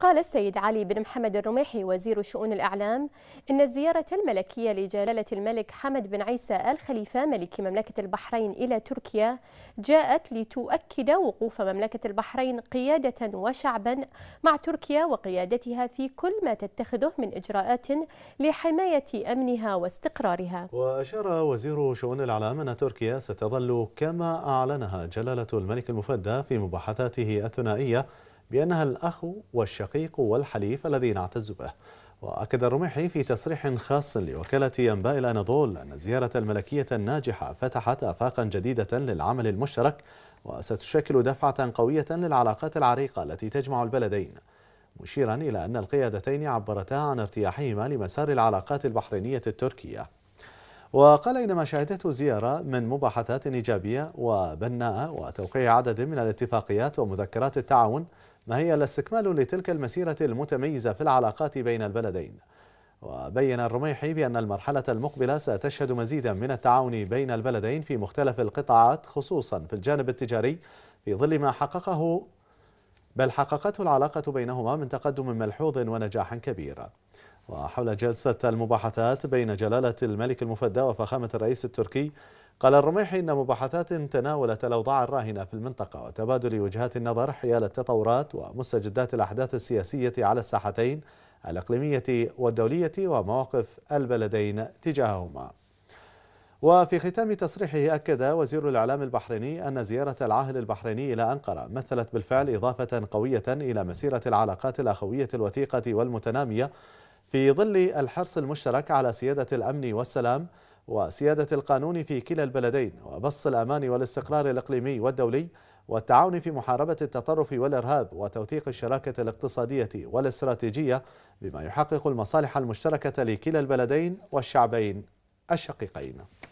قال السيد علي بن محمد الرميحي وزير شؤون الإعلام إن الزيارة الملكية لجلالة الملك حمد بن عيسى الخليفة ملك مملكة البحرين إلى تركيا جاءت لتؤكد وقوف مملكة البحرين قيادة وشعبا مع تركيا وقيادتها في كل ما تتخذه من إجراءات لحماية أمنها واستقرارها وأشار وزير شؤون الإعلام أن تركيا ستظل كما أعلنها جلالة الملك المفدى في مباحثاته الثنائية بأنها الأخ والشقيق والحليف الذي نعتز به وأكد الرميحي في تصريح خاص لوكالة أنباء الأناضول أن زيارة الملكية الناجحة فتحت آفاقا جديدة للعمل المشترك وستشكل دفعة قوية للعلاقات العريقة التي تجمع البلدين مشيرا إلى أن القيادتين عبرتا عن ارتياحهما لمسار العلاقات البحرينية التركية وقال إنما شهدته زيارة من مباحثات إيجابية وبناءة وتوقيع عدد من الاتفاقيات ومذكرات التعاون ما هي الاستكمال لتلك المسيرة المتميزة في العلاقات بين البلدين وبين الرميحي بأن المرحلة المقبلة ستشهد مزيدا من التعاون بين البلدين في مختلف القطاعات خصوصا في الجانب التجاري في ظل ما حققه بل حققته العلاقة بينهما من تقدم ملحوظ ونجاح كبير وحول جلسة المباحثات بين جلالة الملك المفدى وفخامة الرئيس التركي قال الرميحي إن مباحثات تناولت الأوضاع الراهنة في المنطقة وتبادل وجهات النظر حيال التطورات ومستجدات الأحداث السياسية على الساحتين الإقليمية والدولية ومواقف البلدين تجاههما وفي ختام تصريحه أكد وزير الإعلام البحريني أن زيارة العاهل البحريني إلى أنقرة مثلت بالفعل إضافة قوية إلى مسيرة العلاقات الأخوية الوثيقة والمتنامية في ظل الحرص المشترك على سيادة الأمن والسلام وسيادة القانون في كلا البلدين وبسط الأمان والاستقرار الإقليمي والدولي والتعاون في محاربة التطرف والإرهاب وتوثيق الشراكة الاقتصادية والاستراتيجية بما يحقق المصالح المشتركة لكلا البلدين والشعبين الشقيقين